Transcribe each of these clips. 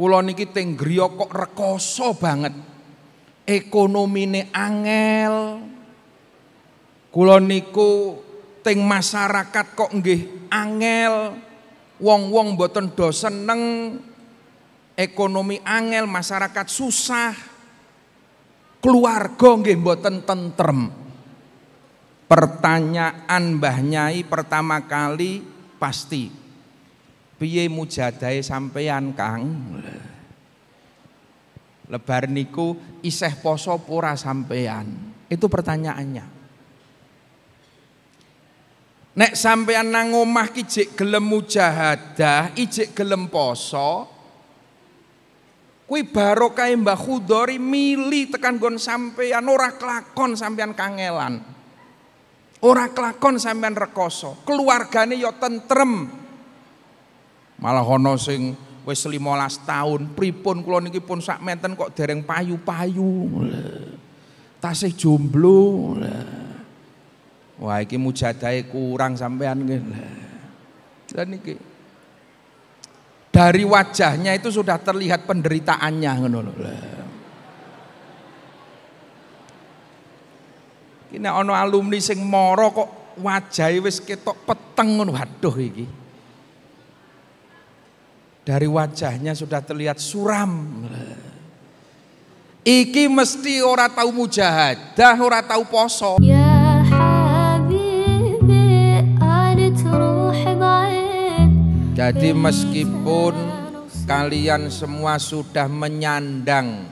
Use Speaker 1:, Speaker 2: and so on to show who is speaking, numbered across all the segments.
Speaker 1: Kulon niki teng kok rekoso banget. Ekonomine angel. Kula niku teng masyarakat kok nggih angel. Wong-wong boten do seneng. Ekonomi angel, masyarakat susah. Keluarga nggih boten tentrem. Pertanyaan Mbah Nyai pertama kali pasti piye mujadai sampean Kang lebar niku iseh poso pura sampean itu pertanyaannya Nek sampean nang omah kijik gelem mujahadah, ijek gelem poso. kui barokai Mbah Khudori mili tekan gon sampean ora kelakon sampean kangelan. Ora kelakon sampean rekoso, keluargane yo ya tentrem. Malah ono sing wis 15 tahun, pripun kula niki pun menten kok dereng payu-payu. Tasih jomblo. Wah iki mujadahe kurang sampean nggih. Lah niki dari wajahnya itu sudah terlihat penderitaannya ngono lho. Kene ana alumni sing moro kok wajahe wis ketok peteng ngono. Waduh iki. Dari wajahnya sudah terlihat suram. Iki mesti ora tahu mujahadah, ora tahu poso. Ya habibi, Jadi meskipun kalian semua sudah menyandang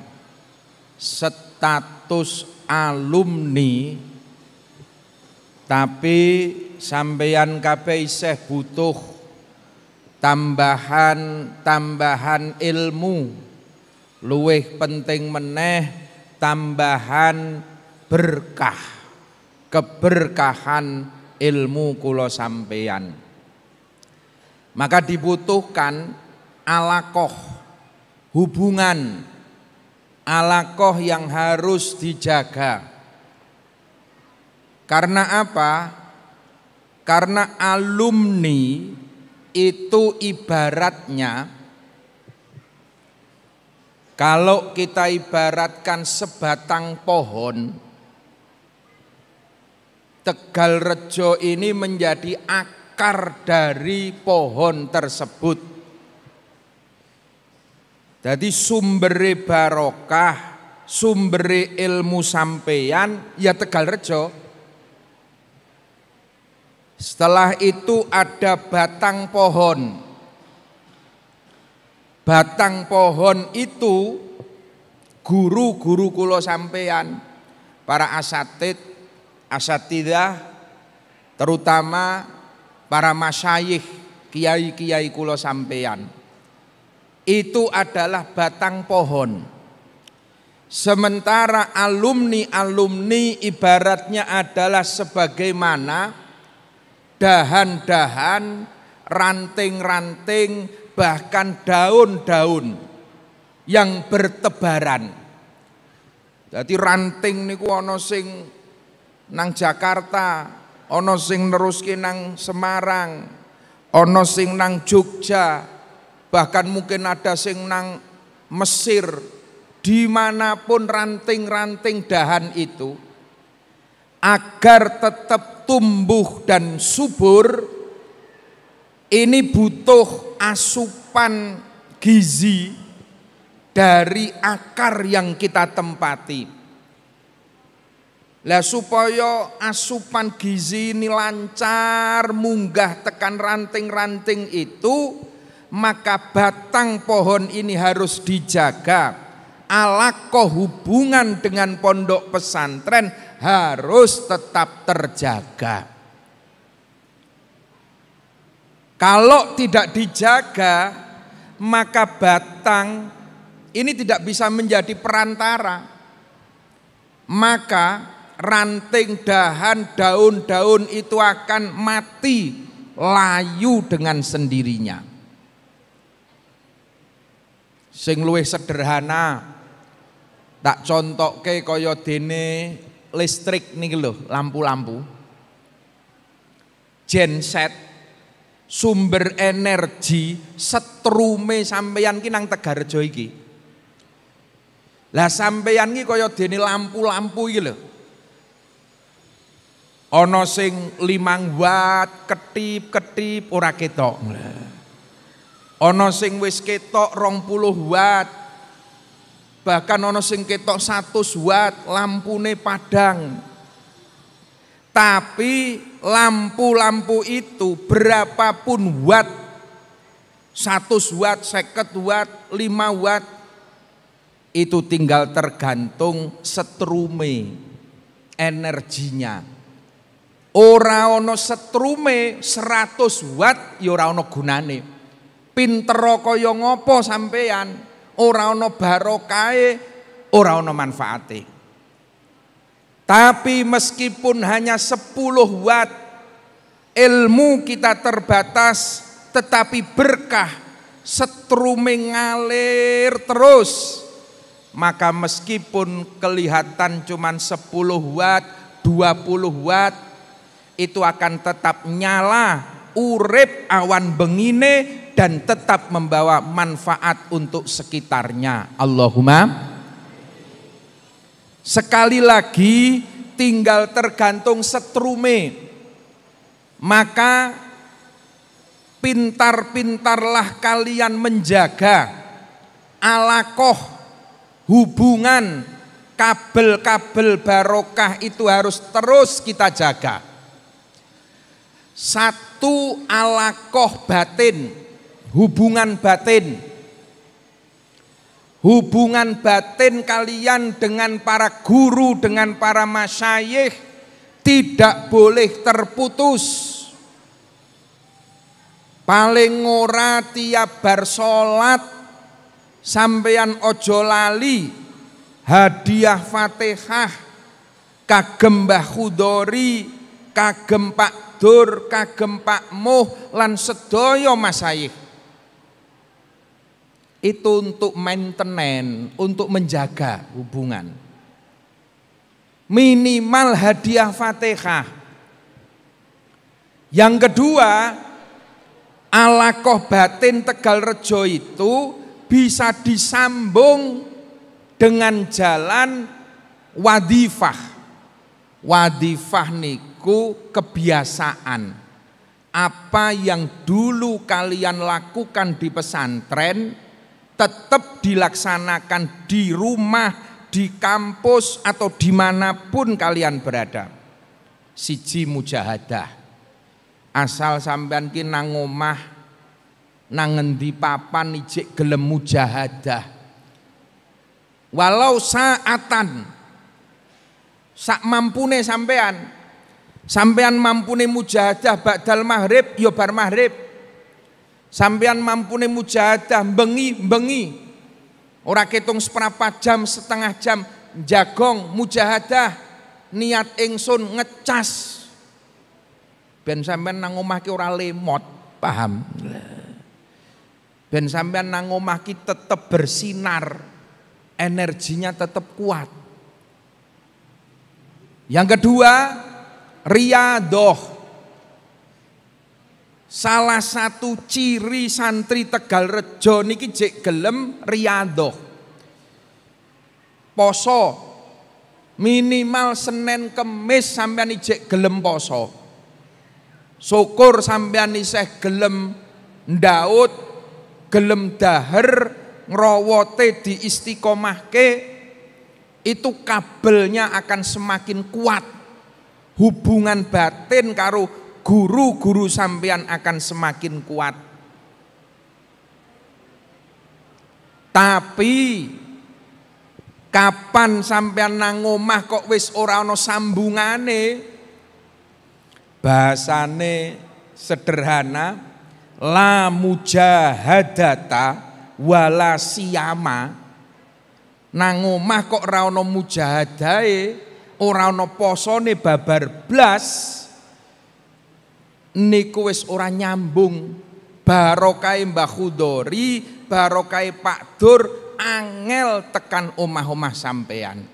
Speaker 1: status alumni tapi sampeyan kabeh isih butuh tambahan-tambahan ilmu luweh penting meneh tambahan
Speaker 2: berkah
Speaker 1: keberkahan ilmu kulo sampeyan maka dibutuhkan alakoh hubungan alakoh yang harus dijaga karena apa karena alumni itu ibaratnya kalau kita ibaratkan sebatang pohon Tegal Rejo ini menjadi akar dari pohon tersebut Jadi sumber barokah, sumber ilmu sampeyan ya Tegal Rejo setelah itu ada batang pohon. Batang pohon itu guru-guru kulo sampean, para asatid, asatidah, terutama para masyayih, kiai-kiai kulo sampean. Itu adalah batang pohon. Sementara alumni-alumni ibaratnya adalah sebagaimana dahan-dahan, ranting-ranting, bahkan daun-daun yang bertebaran. Jadi ranting niku ono sing nang Jakarta, onosing sing neruski nang Semarang, onosing sing nang Jogja, bahkan mungkin ada sing nang Mesir. Dimanapun ranting-ranting dahan itu, agar tetap tumbuh dan subur ini butuh asupan gizi dari akar yang kita tempati. Lah supaya asupan gizi ini lancar munggah tekan ranting-ranting itu, maka batang pohon ini harus dijaga. Alakoh hubungan dengan pondok pesantren harus tetap terjaga. Kalau tidak dijaga, maka batang ini tidak bisa menjadi perantara. Maka ranting, dahan, daun-daun itu akan mati layu dengan sendirinya. Sing luwih sederhana tak ke kaya dene listrik nih loh, lampu-lampu. Genset sumber energi setrume sampeyan ki nang tegar iki. Lah sampeyan ki kaya dene lampu-lampu iki lho. Ana sing limang watt ketip-ketip ora ketok. Ana sing wis ketok 20 watt Bahkan ono sing ketok satu watt lampune padang. Tapi lampu-lampu itu berapapun watt satu watt, seket watt, lima watt itu tinggal tergantung setrume energinya. Ora ono setrume seratus watt ya ora ono gunane. Pinter kaya ngopo sampean? ora ana barokahe, ora ana manfaate. Tapi meskipun hanya 10 watt ilmu kita terbatas tetapi berkah setrume ngalir terus maka meskipun kelihatan cuma 10 watt 20 watt itu akan tetap nyala urip awan bengine dan tetap membawa manfaat untuk sekitarnya. Allahumma sekali lagi tinggal tergantung setrume. Maka pintar-pintarlah kalian menjaga alakoh hubungan kabel-kabel barokah itu harus terus kita jaga. Satu alakoh batin hubungan batin. Hubungan batin kalian dengan para guru, dengan para masyayikh tidak boleh terputus. Paling ora tiap bar salat sampean ojo lali hadiah Fatihah kagem Mbah Khudori, kagem Pak Dur, kagem Pak Muh lan sedaya masayih itu untuk maintenance, untuk menjaga hubungan. Minimal hadiah Fatihah. Yang kedua, alakoh batin Tegal Rejo itu bisa disambung dengan jalan wadifah. Wadifah niku kebiasaan. Apa yang dulu kalian lakukan di pesantren, tetap dilaksanakan di rumah, di kampus atau dimanapun kalian berada. Siji mujahadah. Asal sampean ki nang omah nang ngendi papan ijik gelem mujahadah. Walau saatan sak mampune sampean sampean mampune mujahadah badal maghrib yo ya bar maghrib Sampean mampune mujahadah bengi-bengi. orang ketung seberapa jam, setengah jam jagong mujahadah niat ingsun ngecas. Ben sampean nang omah ki ora lemot, paham? Ben sampean nang omah ki tetep bersinar, energinya tetap kuat. Yang kedua, riadoh. Salah satu ciri santri Tegal Rejo niki jek gelem riado Poso minimal Senin Kemis sampean jek gelem poso. Syukur sampean isih gelem Daud, gelem daher, ngrowote istiqomahke itu kabelnya akan semakin kuat. Hubungan batin karo guru-guru sampean akan semakin kuat. Tapi kapan sampean nang omah kok wis ora ana sambungane? Bahasane sederhana la mujahadata wala siyama nang omah kok ora ana mujahadae, ora ana posone babar blas niku wis ora nyambung barokai Mbah Khudori barokai Pak Dur angel tekan omah-omah sampean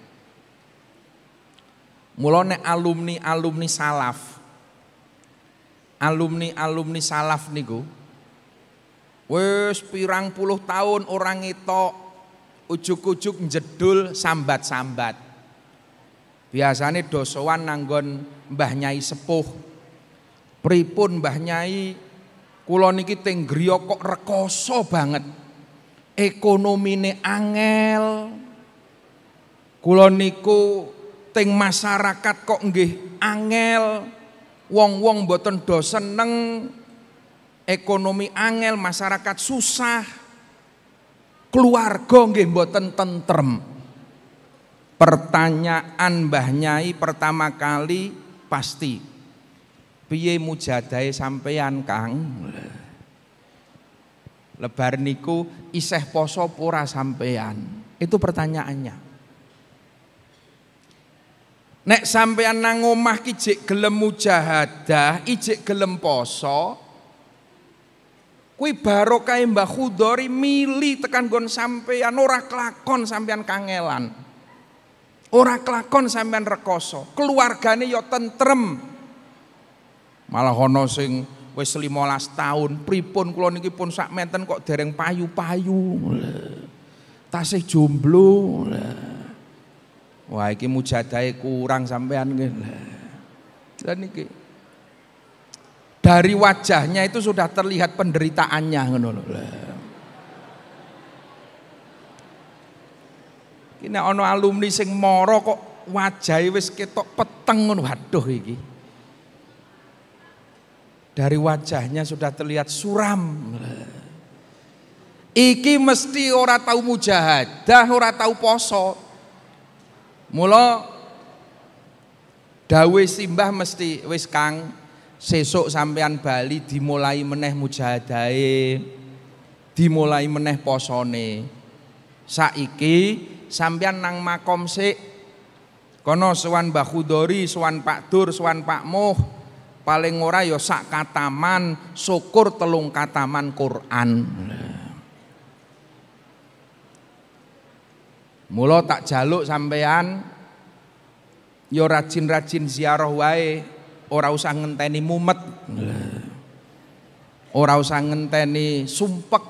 Speaker 1: mulane alumni alumni salaf alumni alumni salaf niku wis pirang puluh tahun orang itu ujuk-ujuk jedul sambat-sambat biasanya dosowan nanggon mbah nyai sepuh Pripun Mbah Nyai kula niki teng griya kok rekoso banget. Ekonomine angel. Kula niku teng masyarakat kok nggih angel. Wong-wong mboten do seneng. Ekonomi angel, masyarakat susah. Keluarga nggih mboten tentrem. Pertanyaan Mbah Nyai pertama kali pasti piye mujadai sampean Kang lebar niku iseh poso pura sampean itu pertanyaannya nek sampean nang omah kijik gelem mujahadah ijik gelem poso kui barokah e Mbah Khudori mili tekan gon sampean ora kelakon sampean kangelan ora kelakon sampean rekoso keluargane yo ya tentrem Malah ono sing wis 15 tahun, pripun kula niki pun menten kok dereng payu-payu. Tasih jomblo. Wah iki mujadae kurang sampean nggih. Lah niki dari wajahnya itu sudah terlihat penderitaannya ngono lho. Kene ana alumni sing mara kok wajahe wis ketok peteng ngono. Waduh iki. Dari wajahnya sudah terlihat suram. Iki mesti ora tahu mujahadah, ora tahu poso. Mula dawe simbah mesti wis Kang, sesuk sampean Bali dimulai meneh mujahadahe, dimulai meneh posone. Saiki sampean nang makom sik. Kono sowan Mbah Khudori, sowan Pak Dur, sowan Pak muh paling ora ya sak kataman syukur telung kataman Quran mula tak jaluk sampean ya rajin-rajin ziarah wae ora usah ngenteni mumet ora usah ngenteni sumpek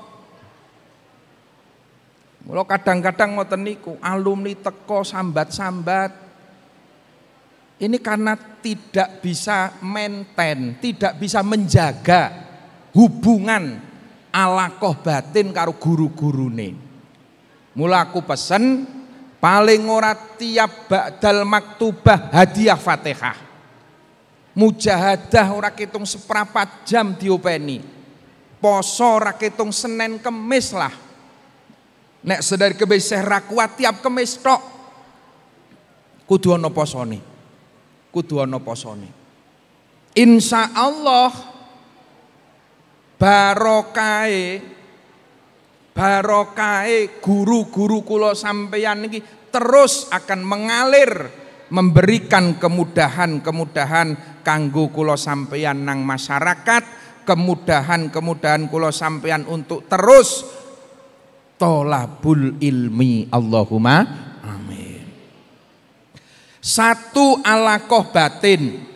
Speaker 1: mula kadang-kadang ngoten niku alumni teko sambat-sambat ini karena tidak bisa maintain, tidak bisa menjaga hubungan alakoh batin karo guru ini. Mula aku pesen paling ora tiap bakdal maktubah hadiah Fatihah. Mujahadah ora kitung seprapat jam diopeni. Poso ora kitung senen Kemis lah. Nek sedari kebeseh rakuat tiap kemis tok. Kudu ana posone kudu ana posone. Insya Allah barokai barokae guru-guru kula sampeyan ini terus akan mengalir memberikan kemudahan-kemudahan kanggo kula sampeyan nang masyarakat, kemudahan-kemudahan kula sampeyan untuk terus tolabul ilmi Allahumma satu alakoh batin